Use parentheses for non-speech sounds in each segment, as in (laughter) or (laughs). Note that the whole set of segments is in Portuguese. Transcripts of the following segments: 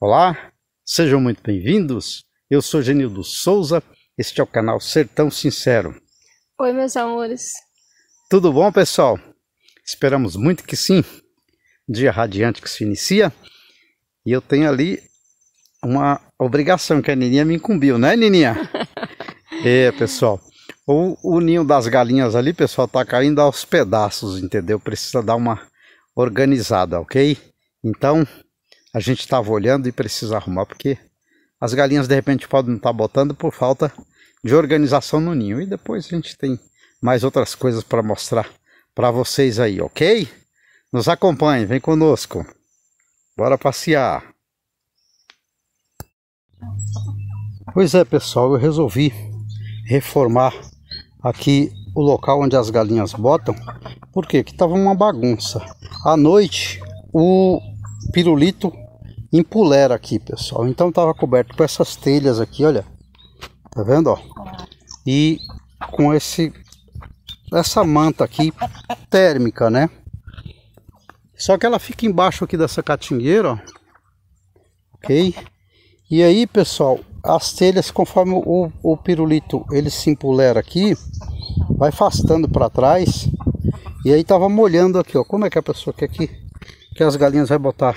Olá, sejam muito bem-vindos. Eu sou Genildo Souza, este é o canal Sertão Sincero. Oi, meus amores. Tudo bom, pessoal? Esperamos muito que sim. Dia radiante que se inicia. E eu tenho ali uma obrigação que a Nininha me incumbiu, né, Nininha? (laughs) é, pessoal. O, o, ninho das galinhas ali, pessoal, tá caindo aos pedaços, entendeu? Precisa dar uma organizada, ok? Então, a gente estava olhando e precisa arrumar, porque as galinhas de repente podem não estar tá botando por falta de organização no ninho. E depois a gente tem mais outras coisas para mostrar para vocês aí, ok? Nos acompanhe, vem conosco. Bora passear. Pois é, pessoal, eu resolvi reformar aqui o local onde as galinhas botam, porque estava uma bagunça. À noite, o pirulito impulera aqui, pessoal. Então estava coberto com essas telhas aqui, olha. Tá vendo, ó? E com esse essa manta aqui térmica, né? Só que ela fica embaixo aqui dessa catingueira, ó. OK? E aí, pessoal, as telhas conforme o, o pirulito ele se empolera aqui, vai afastando para trás. E aí tava molhando aqui, ó. Como é que a pessoa quer que que as galinhas vai botar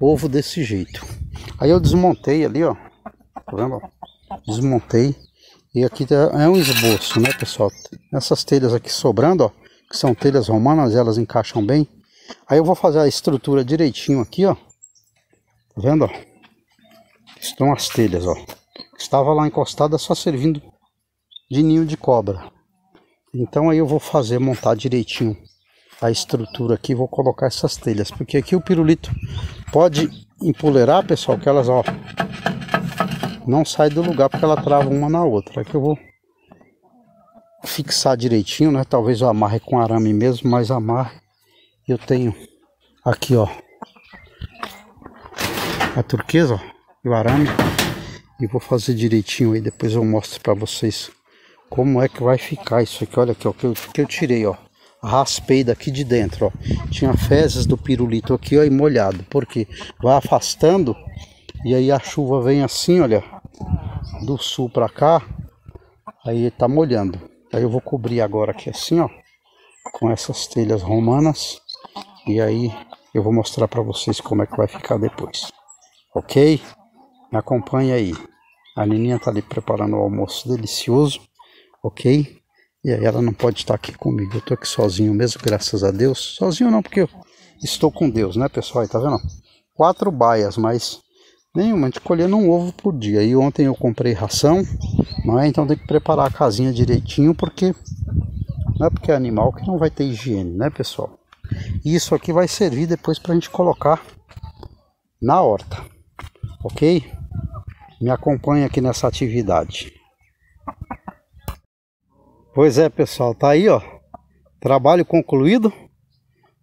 ovo desse jeito. Aí eu desmontei ali, ó. Tá vendo? Desmontei. E aqui tá, é um esboço, né, pessoal? Essas telhas aqui sobrando, ó. Que são telhas romanas, elas encaixam bem. Aí eu vou fazer a estrutura direitinho aqui, ó. Tá vendo, ó? Estão as telhas, ó. Estava lá encostada só servindo de ninho de cobra. Então aí eu vou fazer, montar direitinho a estrutura aqui, vou colocar essas telhas, porque aqui o pirulito pode empolerar, pessoal, que elas, ó, não sai do lugar porque ela trava uma na outra. Aqui eu vou fixar direitinho, né? Talvez eu amarre com arame mesmo, mas amarre eu tenho aqui, ó, a turquesa, ó, e o arame. E vou fazer direitinho aí, depois eu mostro pra vocês como é que vai ficar isso aqui. Olha aqui, ó, que eu, que eu tirei, ó raspei daqui de dentro, ó. Tinha fezes do pirulito aqui, ó, e molhado. porque Vai afastando e aí a chuva vem assim, olha, do sul para cá, aí tá molhando. Aí eu vou cobrir agora aqui assim, ó, com essas telhas romanas. E aí eu vou mostrar para vocês como é que vai ficar depois. OK? Me acompanha aí. A Nininha tá ali preparando o almoço delicioso, OK? E aí ela não pode estar aqui comigo. Eu estou aqui sozinho mesmo, graças a Deus. Sozinho não, porque eu estou com Deus, né, pessoal? Aí, tá vendo? Quatro baias, mas nenhuma. A gente colhendo um ovo por dia. E ontem eu comprei ração, não é? Então tem que preparar a casinha direitinho, porque não é porque é animal que não vai ter higiene, né, pessoal? E isso aqui vai servir depois para a gente colocar na horta, ok? Me acompanha aqui nessa atividade. Pois é, pessoal, tá aí, ó. Trabalho concluído.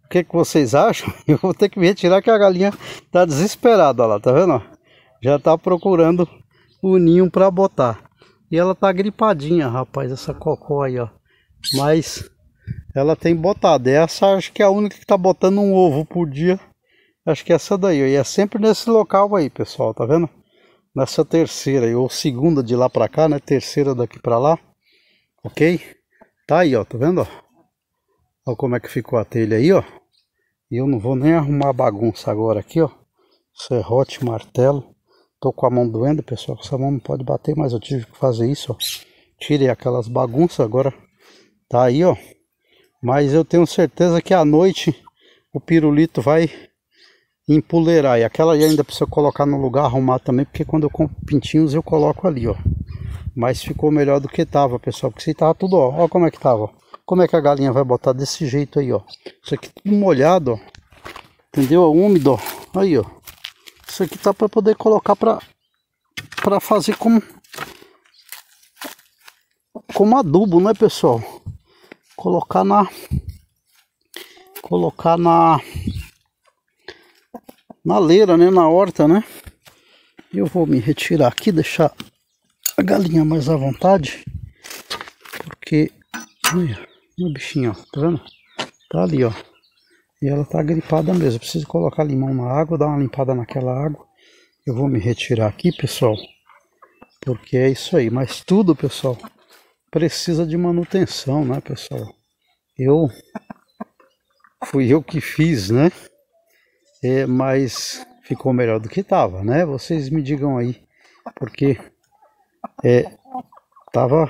O que, que vocês acham? (laughs) Eu vou ter que me retirar que a galinha tá desesperada, ó lá, tá vendo? Já tá procurando o ninho para botar. E ela tá gripadinha, rapaz, essa cocó aí, ó. Mas ela tem botado. Essa acho que é a única que tá botando um ovo por dia. Acho que é essa daí, ó. E é sempre nesse local aí, pessoal, tá vendo? Nessa terceira, ou segunda de lá para cá, né? Terceira daqui para lá. Ok? Tá aí, ó, tá vendo, ó? Olha como é que ficou a telha aí, ó. E eu não vou nem arrumar bagunça agora aqui, ó. Serrote, é martelo. Tô com a mão doendo, pessoal, essa mão não pode bater, mas eu tive que fazer isso, ó. Tirei aquelas bagunças, agora tá aí, ó. Mas eu tenho certeza que à noite o pirulito vai empoleirar. E aquela aí ainda precisa colocar no lugar, arrumar também, porque quando eu compro pintinhos eu coloco ali, ó. Mas ficou melhor do que estava, pessoal, porque se tava tudo, ó, ó como é que tava. Como é que a galinha vai botar desse jeito aí, ó. Isso aqui tá tudo molhado, ó. Entendeu? É úmido, ó. Aí, ó. Isso aqui tá para poder colocar para para fazer como como adubo, né, pessoal? Colocar na colocar na na leira, né, na horta, né? Eu vou me retirar aqui, deixar a galinha mais à vontade, porque, olha, uma bichinha, ó, tá vendo? Tá ali, ó. E ela tá gripada mesmo. Eu preciso colocar limão na água, dar uma limpada naquela água. Eu vou me retirar aqui, pessoal, porque é isso aí. Mas tudo, pessoal, precisa de manutenção, né, pessoal? Eu fui eu que fiz, né? É, mas ficou melhor do que estava, né? Vocês me digam aí, porque é, tava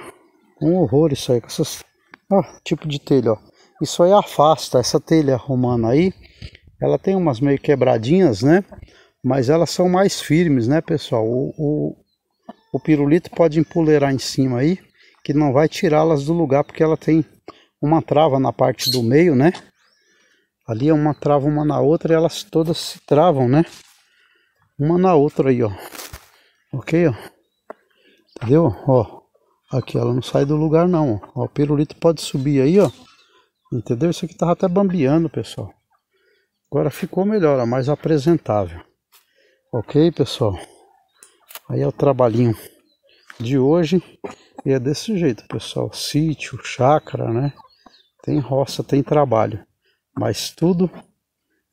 um horror isso aí, com essas ó, tipo de telha, ó. Isso aí afasta, essa telha romana aí, ela tem umas meio quebradinhas, né? Mas elas são mais firmes, né, pessoal? O, o, o pirulito pode empoleirar em cima aí, que não vai tirá-las do lugar, porque ela tem uma trava na parte do meio, né? Ali é uma trava uma na outra e elas todas se travam, né? Uma na outra aí, ó. Ok, ó. Entendeu? Ó, aqui ela não sai do lugar não. Ó, o pirulito pode subir aí, ó. Entendeu? Isso aqui tava até bambeando, pessoal. Agora ficou melhor, ó, mais apresentável. Ok, pessoal? Aí é o trabalhinho de hoje. E é desse jeito, pessoal. Sítio, chácara, né? Tem roça, tem trabalho. Mas tudo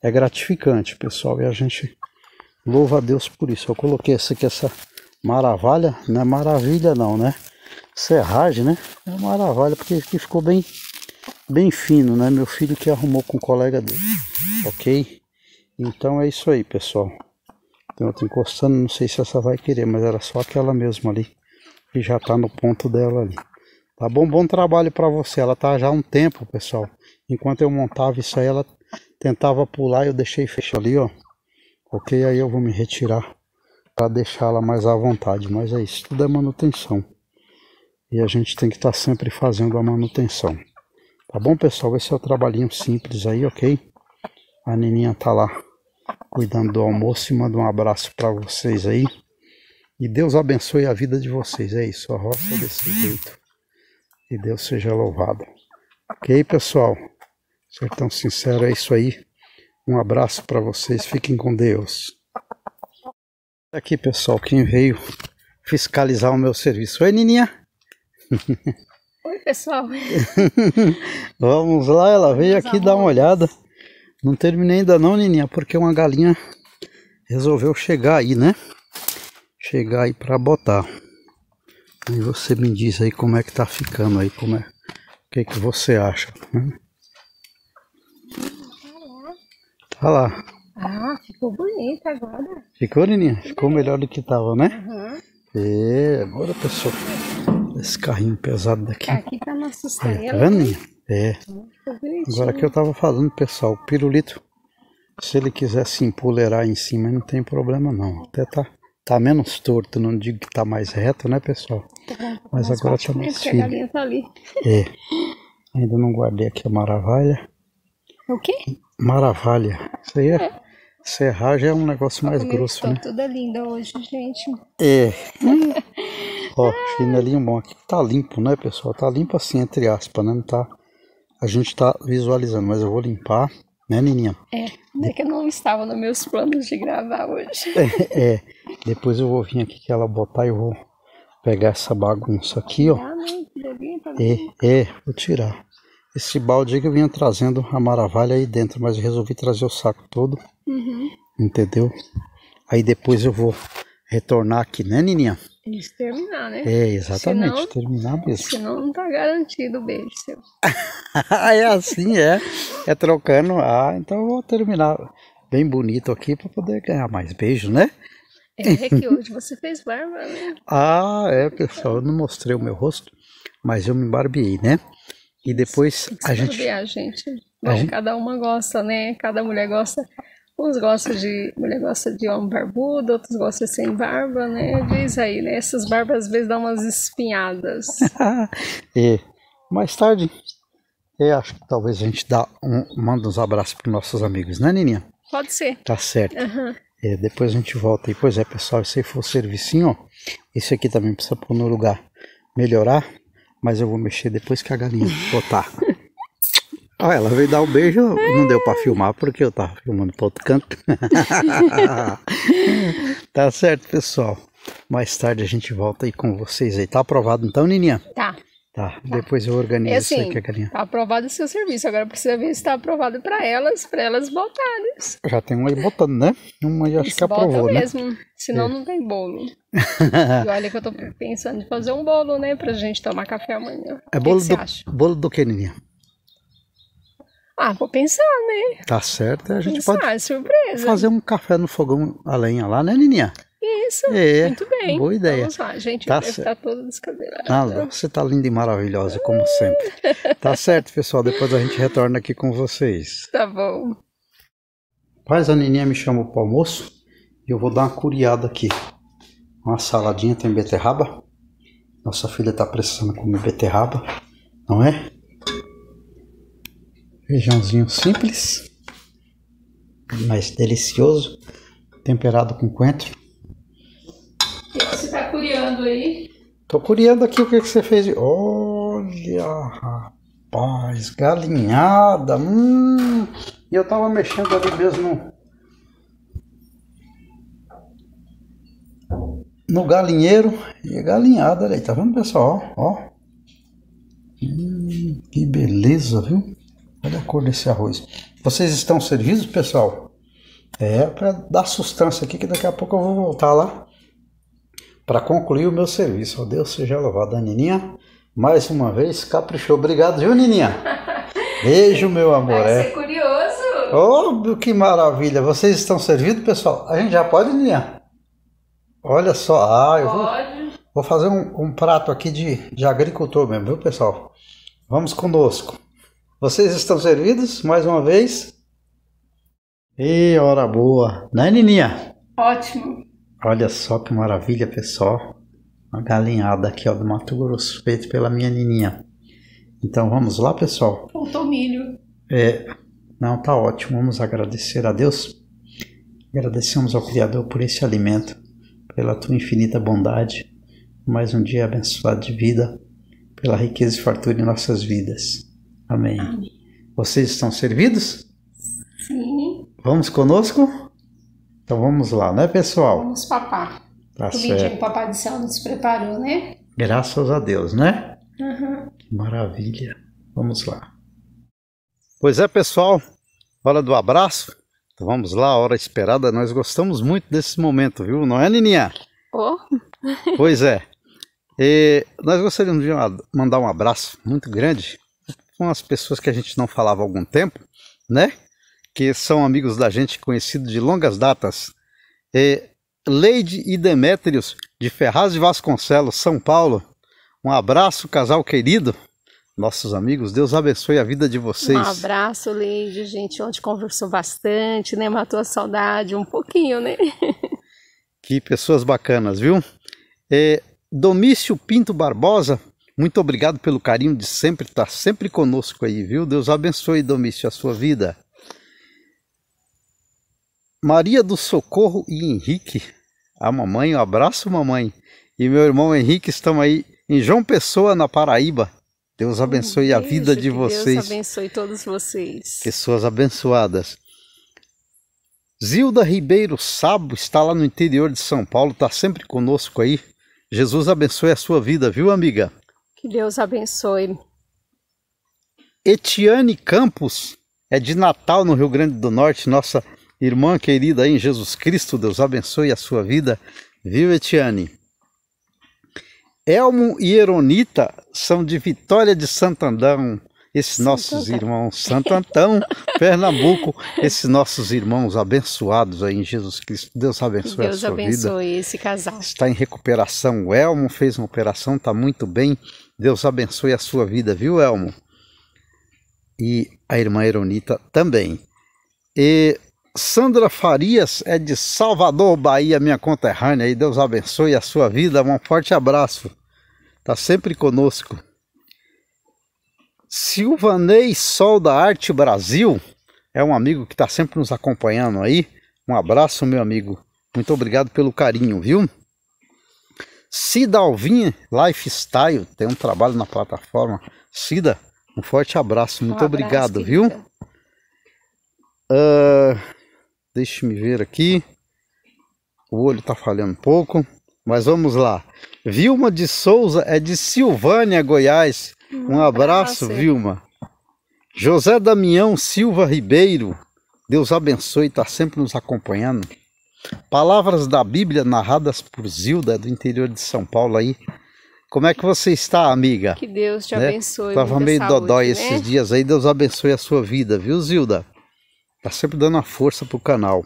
é gratificante, pessoal. E a gente louva a Deus por isso. Eu coloquei essa aqui, essa maravilha, não é maravilha não, né? Serragem, é né? É maravilha, porque aqui ficou bem, bem fino, né? Meu filho que arrumou com o colega dele, ok? Então é isso aí, pessoal. Tem outra encostando, não sei se essa vai querer, mas era só aquela mesma ali, que já tá no ponto dela ali. Tá bom? Bom trabalho para você. Ela tá já há um tempo, pessoal. Enquanto eu montava isso aí, ela tentava pular, eu deixei fechado ali, ó. Ok? Aí eu vou me retirar para deixá-la mais à vontade. Mas é isso, tudo é manutenção. E a gente tem que estar tá sempre fazendo a manutenção. Tá bom, pessoal? Esse é o trabalhinho simples aí, ok? A neninha tá lá cuidando do almoço e manda um abraço para vocês aí. E Deus abençoe a vida de vocês. É isso, a roça desse jeito. E Deus seja louvado. Ok, pessoal? Ser tão sincero, é isso aí. Um abraço para vocês. Fiquem com Deus. Tá aqui pessoal, quem veio fiscalizar o meu serviço. Oi Nininha! (laughs) Oi pessoal! (laughs) Vamos lá, ela veio Vamos aqui dar uma olhada. Não terminei ainda não Nininha, porque uma galinha resolveu chegar aí, né? Chegar aí para botar. Aí você me diz aí como é que tá ficando aí, como é, o que que você acha, né? Hum, tá lá. Tá ah, ficou bonito agora. Ficou, Nininha? Ficou melhor do que estava, né? Uhum. E é, agora, pessoal, tá esse carrinho pesado daqui. Aqui tá nosso Aí, Tá É. Agora que eu tava falando, pessoal, o pirulito, se ele quiser se empolerar em cima, não tem problema não. Até tá, tá menos torto, não digo que tá mais reto, né, pessoal? Tá tá Mas agora tá mais firme. É. Ainda não guardei aqui a maravilha. O quê? Maravilha. Isso aí é. é. Serragem é um negócio tá mais grosso, tá né? toda linda hoje, gente. É. Hum. Ó, chinelinho é bom aqui. Tá limpo, né, pessoal? Tá limpo assim, entre aspas, né? Não tá... A gente tá visualizando, mas eu vou limpar, né, Nininha? É, é que eu não estava nos meus planos de gravar hoje. É, é. Depois eu vou vir aqui que ela botar e eu vou pegar essa bagunça aqui, ó. Ah, não, né? é, é, vou tirar esse balde aí que eu vinha trazendo a maravilha aí dentro, mas eu resolvi trazer o saco todo. Uhum. Entendeu? Aí depois eu vou retornar aqui, né, Nininha? Isso, terminar, né? É, exatamente, senão, terminar mesmo. Senão não tá garantido o beijo seu. (laughs) é assim, é. É trocando. Ah, então eu vou terminar bem bonito aqui para poder ganhar mais beijo né? É, é que hoje você fez barba, né? (laughs) ah, é, pessoal, eu não mostrei o meu rosto, mas eu me barbeei, né? E depois a gente. gente. é. cada uma gosta, né? Cada mulher gosta. Uns gostam de. Mulher gosta de homem barbudo, outros gostam de sem barba, né? Diz aí, né? Essas barbas às vezes dão umas espinhadas. (laughs) e mais tarde, eu acho que talvez a gente dá um, manda uns abraços para nossos amigos, né, Nininha? Pode ser. Tá certo. Uhum. É, depois a gente volta aí. Pois é, pessoal, esse aí foi o servicinho, ó. Esse aqui também precisa pôr no lugar. Melhorar. Mas eu vou mexer depois que a galinha botar. Ah, (laughs) ela veio dar um beijo, não deu para filmar porque eu tava filmando para outro canto. (laughs) tá certo, pessoal. Mais tarde a gente volta aí com vocês aí. Tá aprovado então, Nininha? Tá. Tá, tá, depois eu é organizo é assim, isso aqui, Galinha. Tá aprovado o seu serviço, agora precisa ver se está aprovado para elas, para elas botarem. Já tem uma aí botando, né? Uma aí acho isso que aprovou, bota né? mesmo, né? senão é. não tem bolo. (laughs) e olha que eu estou pensando em fazer um bolo, né, pra gente tomar café amanhã. É bolo que que do bolo do que, Neninha? Ah, vou pensar, né? Tá certo, a gente pensar, pode é surpresa. fazer um café no fogão a lenha lá, né, Neninha? Isso. É, muito bem. Boa ideia. Vamos lá, gente. Tá deve estar tá toda descadeirada. Ah, você está linda e maravilhosa, como sempre. tá (laughs) certo, pessoal. Depois a gente retorna aqui com vocês. Tá bom. Paz, a Nininha me chama para almoço e eu vou dar uma curiada aqui. Uma saladinha tem beterraba. Nossa filha está precisando comer beterraba, não é? Feijãozinho simples, mas delicioso, temperado com coentro. O que você tá curiando aí? Tô curiando aqui o que, que você fez. Olha, rapaz, galinhada. Hum. E eu tava mexendo ali mesmo no galinheiro e galinhada ali, tá vendo pessoal? Ó, ó. Hum, que beleza, viu? Olha a cor desse arroz. Vocês estão servidos, pessoal? É para dar sustância aqui que daqui a pouco eu vou voltar lá para concluir o meu serviço. Oh, Deus seja louvado. A Nininha, mais uma vez, caprichou. Obrigado, viu, Nininha? (laughs) Beijo, meu amor. Vai ser é. curioso. Oh, que maravilha. Vocês estão servidos, pessoal? A gente já pode, Nininha? Olha só. Ah, eu vou, vou fazer um, um prato aqui de, de agricultor mesmo, viu, pessoal? Vamos conosco. Vocês estão servidos mais uma vez? E hora boa, né, Nininha? Ótimo. Olha só que maravilha, pessoal. Uma galinhada aqui, ó, do Mato Grosso, feito pela minha nininha. Então vamos lá, pessoal? Faltou milho. É, não, tá ótimo. Vamos agradecer a Deus. Agradecemos ao Criador por esse alimento, pela tua infinita bondade, mais um dia abençoado de vida, pela riqueza e fartura em nossas vidas. Amém. Amém. Vocês estão servidos? Sim. Vamos conosco? Então vamos lá, né, pessoal? Vamos papar. Tá o certo. papai do céu nos preparou, né? Graças a Deus, né? Uhum. Que maravilha. Vamos lá. Pois é, pessoal. Hora do abraço. Então vamos lá, hora esperada. Nós gostamos muito desse momento, viu? Não é, Nininha? Oh. (laughs) pois é. E nós gostaríamos de mandar um abraço muito grande com as pessoas que a gente não falava há algum tempo, né? que são amigos da gente, conhecidos de longas datas. E é Leide e Demétrios, de Ferraz de Vasconcelos, São Paulo. Um abraço, casal querido. Nossos amigos, Deus abençoe a vida de vocês. Um abraço, Leide, gente. Ontem conversou bastante, né? Matou a saudade um pouquinho, né? (laughs) que pessoas bacanas, viu? É, Domício Pinto Barbosa, muito obrigado pelo carinho de sempre estar tá sempre conosco aí, viu? Deus abençoe, Domício, a sua vida. Maria do Socorro e Henrique. A mamãe, um abraço, mamãe. E meu irmão Henrique, estamos aí em João Pessoa, na Paraíba. Deus abençoe a vida é de vocês. Deus abençoe todos vocês. Pessoas abençoadas. Zilda Ribeiro Sabo está lá no interior de São Paulo, está sempre conosco aí. Jesus abençoe a sua vida, viu, amiga? Que Deus abençoe. Etiane Campos é de Natal, no Rio Grande do Norte, nossa irmã querida em Jesus Cristo, Deus abençoe a sua vida, viu, Etiane? Elmo e Eronita são de Vitória de Santandão, esses Santo nossos Antão. irmãos, Santantão, (laughs) Pernambuco, esses nossos irmãos abençoados aí em Jesus Cristo. Deus abençoe Deus a sua abençoe vida. Deus abençoe esse casal. Está em recuperação. O Elmo fez uma operação, está muito bem. Deus abençoe a sua vida, viu, Elmo? E a irmã Eronita também. E Sandra Farias é de Salvador, Bahia, minha conterrânea. E Deus abençoe a sua vida. Um forte abraço. Está sempre conosco. Silvanei Sol da Arte Brasil é um amigo que está sempre nos acompanhando aí. Um abraço, meu amigo. Muito obrigado pelo carinho, viu? Cida Alvim Lifestyle tem um trabalho na plataforma. Cida, um forte abraço. Muito um abraço, obrigado, querida. viu? Uh, Deixe-me ver aqui. O olho está falhando um pouco. Mas vamos lá. Vilma de Souza é de Silvânia, Goiás. Hum, um abraço, Vilma. José Damião Silva Ribeiro. Deus abençoe, está sempre nos acompanhando. Palavras da Bíblia narradas por Zilda, do interior de São Paulo aí. Como é que você está, amiga? Que Deus te né? abençoe. Estava meio saúde, dodói né? esses dias aí. Deus abençoe a sua vida, viu, Zilda? Tá sempre dando a força pro canal.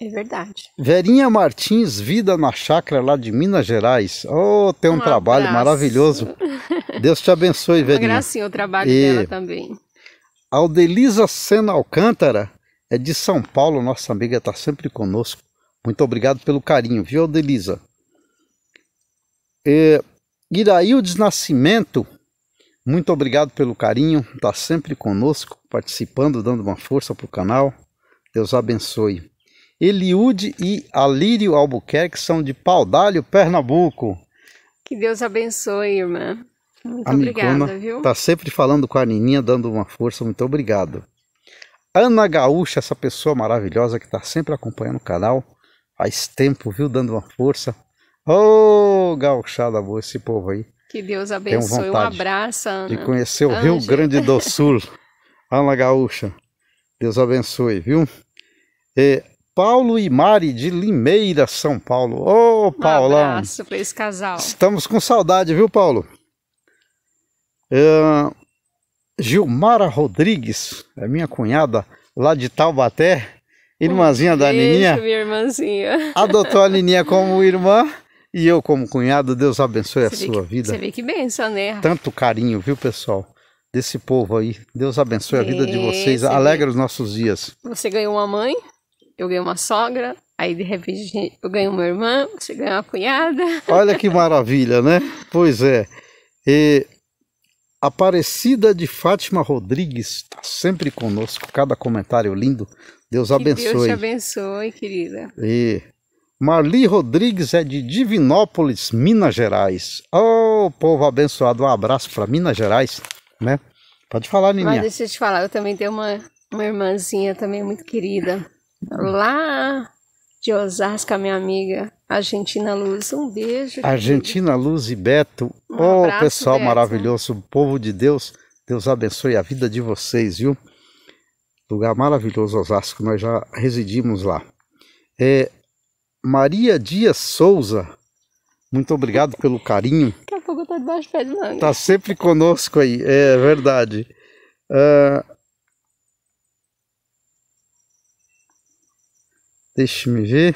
É verdade. Verinha Martins, Vida na Chácara, lá de Minas Gerais. Oh, tem um, um trabalho abraço. maravilhoso. Deus te abençoe, Verinha. Uma gracinha o trabalho e... dela também. Aldelisa Sena Alcântara, é de São Paulo, nossa amiga está sempre conosco. Muito obrigado pelo carinho, viu, Aldelisa? É, Iraildes Nascimento, muito obrigado pelo carinho, tá sempre conosco, participando, dando uma força para o canal. Deus abençoe. Eliude e Alírio Albuquerque são de Paudalho, Pernambuco. Que Deus abençoe, irmã. Muito obrigada, viu? Tá sempre falando com a Nininha, dando uma força. Muito obrigado. Ana Gaúcha, essa pessoa maravilhosa que está sempre acompanhando o canal. Faz tempo, viu? Dando uma força. Ô, oh, gauchada boa, esse povo aí. Que Deus abençoe. Um abraço, Ana. E conhecer o Rio Grande do (laughs) Sul. Ana Gaúcha. Deus abençoe, viu? E Paulo e Mari de Limeira, São Paulo. Ô, oh, Paulão. Um abraço para esse casal. Estamos com saudade, viu, Paulo? Uh, Gilmara Rodrigues, é minha cunhada lá de Taubaté. Irmãzinha um da ninha. Nininha. minha irmãzinha. Adotou a Nininha como irmã e eu, como cunhado, Deus abençoe você a sua que, vida. Você vê que benção, né? Tanto carinho, viu, pessoal? Desse povo aí. Deus abençoe a vida de vocês. Alegra vê. os nossos dias. Você ganhou uma mãe, eu ganhei uma sogra, Aí de repente eu ganho uma irmã, você ganha uma cunhada. (laughs) Olha que maravilha, né? Pois é. E Aparecida de Fátima Rodrigues está sempre conosco, cada comentário lindo. Deus que abençoe. Deus te abençoe, querida. E Marli Rodrigues é de Divinópolis, Minas Gerais. Ô, oh, povo abençoado, um abraço para Minas Gerais, né? Pode falar, Nininha. Mas deixa eu te falar, eu também tenho uma, uma irmãzinha também muito querida. Lá de Osasco, minha amiga, Argentina Luz. Um beijo. Argentina querido. Luz e Beto. Um oh, pessoal Beto. maravilhoso, povo de Deus. Deus abençoe a vida de vocês, viu? Lugar maravilhoso, Osasco. Nós já residimos lá. É, Maria Dias Souza, muito obrigado pelo carinho. Daqui a pouco eu tô debaixo de pé de manga. Tá sempre conosco aí, é verdade. Uh, deixa me ver.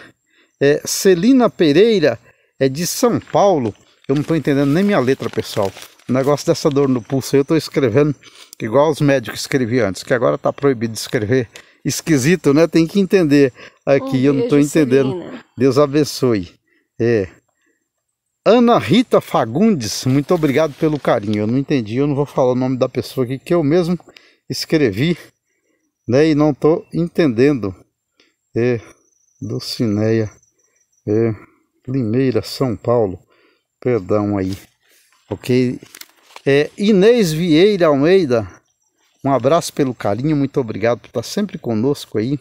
É, Celina Pereira é de São Paulo. Eu não tô entendendo nem minha letra, pessoal. O negócio dessa dor no pulso eu tô escrevendo igual os médicos escreviam antes, que agora tá proibido de escrever esquisito, né? Tem que entender aqui, um eu não estou entendendo. Deus abençoe. É. Ana Rita Fagundes, muito obrigado pelo carinho. Eu não entendi, eu não vou falar o nome da pessoa aqui que eu mesmo escrevi, né? E não estou entendendo. É, Dulcineia, é, Limeira, São Paulo. Perdão aí. Ok? É, Inês Vieira Almeida, um abraço pelo carinho, muito obrigado por estar sempre conosco aí.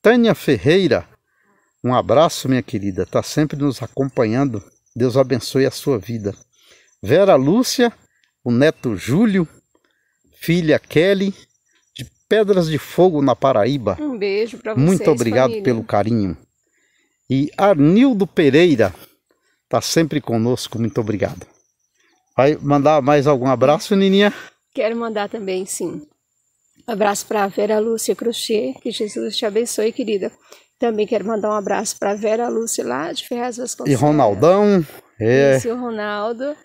Tânia Ferreira, um abraço, minha querida, está sempre nos acompanhando. Deus abençoe a sua vida. Vera Lúcia, o neto Júlio, filha Kelly, de Pedras de Fogo na Paraíba. Um beijo para vocês. Muito obrigado família. pelo carinho. E Arnildo Pereira, está sempre conosco, muito obrigado. Vai mandar mais algum abraço, Nininha? Quero mandar também, sim. Abraço para Vera Lúcia Crochê, que Jesus te abençoe, querida. Também quero mandar um abraço para Vera Lúcia lá de Ferraz Vasconcelos. E Ronaldão. É. Esse Ronaldo.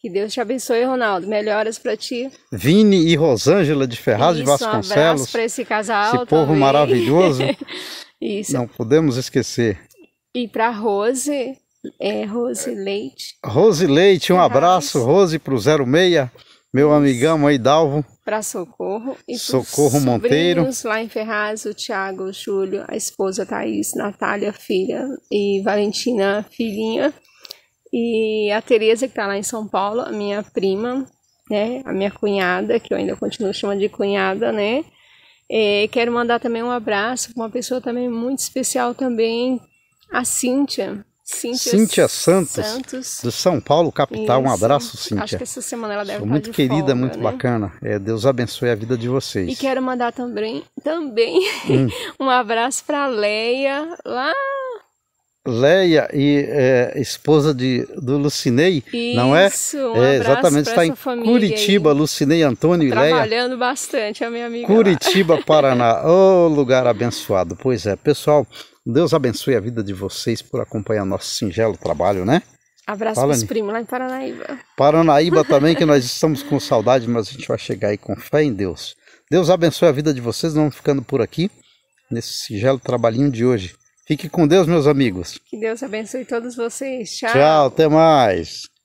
Que Deus te abençoe, Ronaldo. Melhoras para ti. Vini e Rosângela de Ferraz Isso, de Vasconcelos. Um abraço para esse casal. Esse povo também. maravilhoso. (laughs) Isso. Não podemos esquecer. E para Rose, é Rose Leite. Rose Leite, um abraço, Rose, para o 06 meu amigão aí, Dalvo. Para Socorro. E Socorro Monteiro. lá em Ferraz, o Tiago, o Júlio, a esposa Thaís, Natália, filha, e Valentina, filhinha. E a Tereza, que está lá em São Paulo, a minha prima, né? A minha cunhada, que eu ainda continuo chamando de cunhada, né? É, quero mandar também um abraço para uma pessoa também muito especial também, a Cíntia, Cíntia, Cíntia Santos, Santos, do São Paulo, capital. Isso. Um abraço, Cíntia. Acho que essa semana ela deve Sou estar tá muito querida, folga, muito né? bacana. É, Deus abençoe a vida de vocês. E quero mandar também, também hum. (laughs) um abraço para Leia, lá Leia e é, esposa de, do Lucinei, Isso, não é? Um é exatamente, está em Curitiba, aí. Lucinei Antônio Trabalhando e Leia. Trabalhando bastante, a minha amiga. Curitiba, lá. Paraná. (laughs) Ô, oh, lugar abençoado. Pois é, pessoal, Deus abençoe a vida de vocês por acompanhar nosso singelo trabalho, né? Abraço Fala, pros primos lá em Paranaíba. Paranaíba (laughs) também, que nós estamos com saudade, mas a gente vai chegar aí com fé em Deus. Deus abençoe a vida de vocês, vamos ficando por aqui, nesse singelo trabalhinho de hoje. Fique com Deus, meus amigos. Que Deus abençoe todos vocês. Tchau. Tchau, até mais.